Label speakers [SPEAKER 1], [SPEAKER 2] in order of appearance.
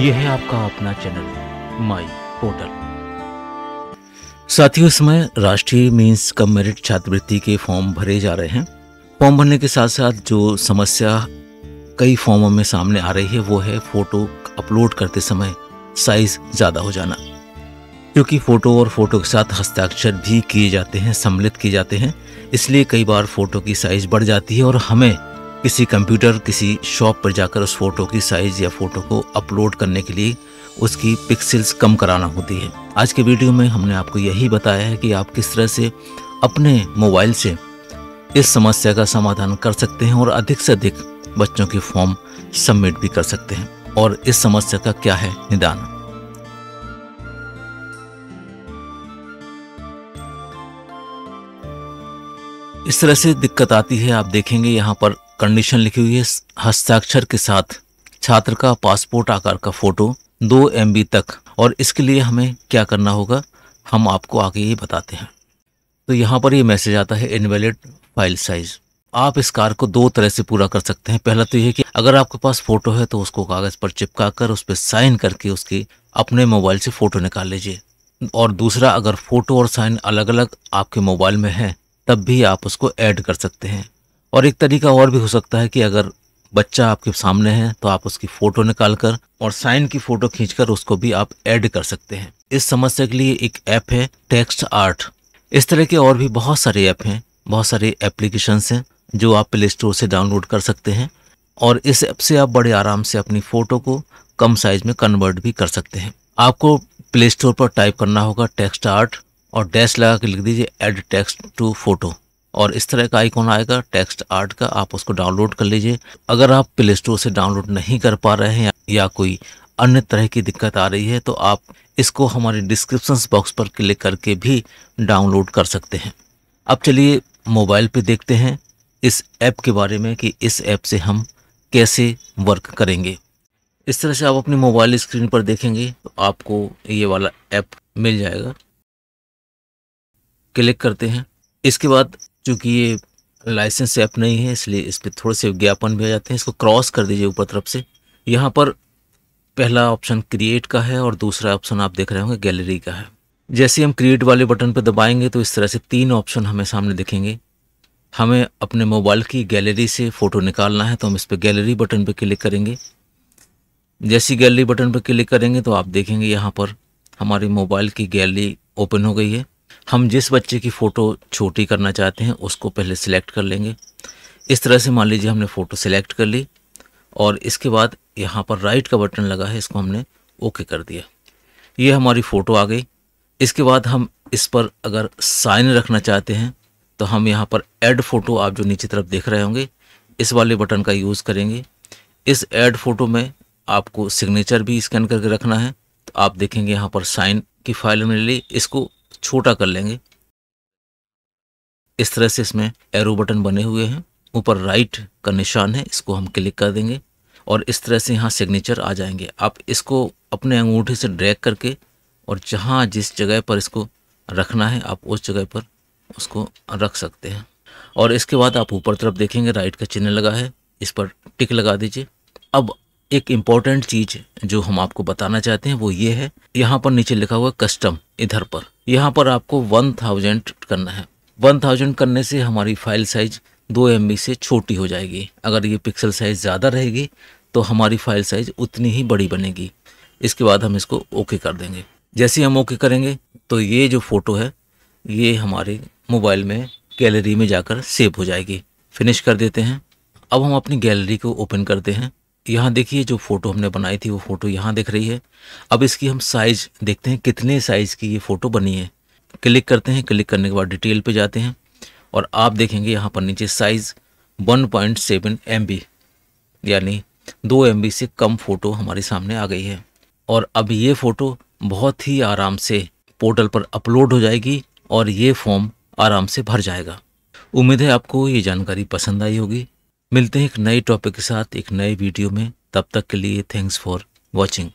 [SPEAKER 1] यह है आपका अपना चैनल माई पोर्टल साथियों इस समय राष्ट्रीय मीन्स कम मेरिट छात्रवृत्ति के फॉर्म भरे जा रहे हैं फॉर्म भरने के साथ साथ जो समस्या कई फॉर्मों में सामने आ रही है वो है फोटो अपलोड करते समय साइज ज़्यादा हो जाना क्योंकि फ़ोटो और फ़ोटो के साथ हस्ताक्षर भी किए जाते हैं सम्मिलित किए जाते हैं इसलिए कई बार फ़ोटो की साइज़ बढ़ जाती है और हमें किसी कंप्यूटर किसी शॉप पर जाकर उस फोटो की साइज़ या फोटो को अपलोड करने के लिए उसकी पिक्सल्स कम कराना होती है आज के वीडियो में हमने आपको यही बताया है कि आप किस तरह से अपने मोबाइल से इस समस्या का समाधान कर सकते हैं और अधिक से अधिक बच्चों की फॉर्म सबमिट भी कर सकते हैं और इस समस्या का क्या है निदान इस तरह से दिक्कत आती है आप देखेंगे यहाँ पर कंडीशन लिखी हुई है हस्ताक्षर के साथ छात्र का पासपोर्ट आकार का फोटो दो एम तक और इसके लिए हमें क्या करना होगा हम आपको आगे ये बताते हैं तो यहाँ पर ये मैसेज आता है इनवेलिड फाइल साइज आप इस कार्य को दो तरह से पूरा कर सकते हैं पहला तो ये कि अगर आपके पास फोटो है तो उसको कागज़ पर चिपका कर उस पर साइन करके उसकी अपने मोबाइल से फ़ोटो निकाल लीजिए और दूसरा अगर फ़ोटो और साइन अलग अलग आपके मोबाइल में है तब भी आप उसको ऐड कर सकते हैं और एक तरीका और भी हो सकता है कि अगर बच्चा आपके सामने है तो आप उसकी फोटो निकाल कर और साइन की फोटो खींचकर उसको भी आप ऐड कर सकते हैं इस समस्या के लिए एक ऐप है टेक्स्ट आर्ट इस तरह के और भी बहुत सारे ऐप हैं बहुत सारे एप्लीकेशन हैं जो आप प्ले स्टोर से डाउनलोड कर सकते हैं और इस ऐप से आप बड़े आराम से अपनी फ़ोटो को कम साइज में कन्वर्ट भी कर सकते हैं आपको प्ले स्टोर पर टाइप करना होगा टेक्स्ट आर्ट और डैश लगा के लिख दीजिए एड टेक्स्ट टू फोटो और इस तरह का आइकॉन आएगा टेक्स्ट आर्ट का आप उसको डाउनलोड कर लीजिए अगर आप प्ले स्टोर से डाउनलोड नहीं कर पा रहे हैं या कोई अन्य तरह की दिक्कत आ रही है तो आप इसको हमारे डिस्क्रिप्शन बॉक्स पर क्लिक करके भी डाउनलोड कर सकते हैं अब चलिए मोबाइल पे देखते हैं इस ऐप के बारे में कि इस ऐप से हम कैसे वर्क करेंगे इस तरह से आप अपनी मोबाइल स्क्रीन पर देखेंगे तो आपको ये वाला ऐप मिल जाएगा क्लिक करते हैं इसके बाद चूँकि ये लाइसेंस ऐप नहीं है इसलिए इस पर थोड़े से विज्ञापन भी आ जाते हैं इसको क्रॉस कर दीजिए ऊपर तरफ से यहाँ पर पहला ऑप्शन क्रिएट का है और दूसरा ऑप्शन आप देख रहे होंगे गैलरी का है जैसे हम क्रिएट वाले बटन पर दबाएंगे तो इस तरह से तीन ऑप्शन हमें सामने दिखेंगे हमें अपने मोबाइल की गैलरी से फ़ोटो निकालना है तो हम इस पर गैलरी बटन पर क्लिक करेंगे जैसी गैलरी बटन पर क्लिक करेंगे तो आप देखेंगे यहाँ पर हमारी मोबाइल की गैलरी ओपन हो गई है हम जिस बच्चे की फ़ोटो छोटी करना चाहते हैं उसको पहले सिलेक्ट कर लेंगे इस तरह से मान लीजिए हमने फ़ोटो सिलेक्ट कर ली और इसके बाद यहाँ पर राइट का बटन लगा है इसको हमने ओके कर दिया ये हमारी फ़ोटो आ गई इसके बाद हम इस पर अगर साइन रखना चाहते हैं तो हम यहाँ पर ऐड फ़ोटो आप जो नीचे तरफ देख रहे होंगे इस वाले बटन का यूज़ करेंगे इस ऐड फ़ोटो में आपको सिग्नेचर भी स्कैन करके रखना है तो आप देखेंगे यहाँ पर साइन की फाइल मिल ली इसको छोटा कर लेंगे इस तरह से इसमें एरो बटन बने हुए हैं ऊपर राइट का निशान है इसको हम क्लिक कर देंगे और इस तरह से यहाँ सिग्नेचर आ जाएंगे आप इसको अपने अंगूठे से ड्रैग करके और जहाँ जिस जगह पर इसको रखना है आप उस जगह पर उसको रख सकते हैं और इसके बाद आप ऊपर तरफ देखेंगे राइट का चिन्ह लगा है इस पर टिक लगा दीजिए अब एक इम्पॉर्टेंट चीज जो हम आपको बताना चाहते हैं वो ये है यहाँ पर नीचे लिखा हुआ कस्टम इधर पर यहाँ पर आपको वन थाउजेंड करना है वन थाउजेंड करने से हमारी फाइल साइज दो एम से छोटी हो जाएगी अगर ये पिक्सल साइज ज़्यादा रहेगी तो हमारी फाइल साइज उतनी ही बड़ी बनेगी इसके बाद हम इसको ओके कर देंगे जैसे हम ओके करेंगे तो ये जो फ़ोटो है ये हमारे मोबाइल में गैलरी में जाकर सेव हो जाएगी फिनिश कर देते हैं अब हम अपनी गैलरी को ओपन करते हैं यहाँ देखिए जो फ़ोटो हमने बनाई थी वो फ़ोटो यहाँ दिख रही है अब इसकी हम साइज़ देखते हैं कितने साइज़ की ये फ़ोटो बनी है क्लिक करते हैं क्लिक करने के बाद डिटेल पे जाते हैं और आप देखेंगे यहाँ पर नीचे साइज़ 1.7 पॉइंट यानी दो एम से कम फ़ोटो हमारे सामने आ गई है और अब ये फ़ोटो बहुत ही आराम से पोर्टल पर अपलोड हो जाएगी और ये फॉर्म आराम से भर जाएगा उम्मीद है आपको ये जानकारी पसंद आई होगी मिलते हैं एक नए टॉपिक के साथ एक नए वीडियो में तब तक के लिए थैंक्स फॉर वॉचिंग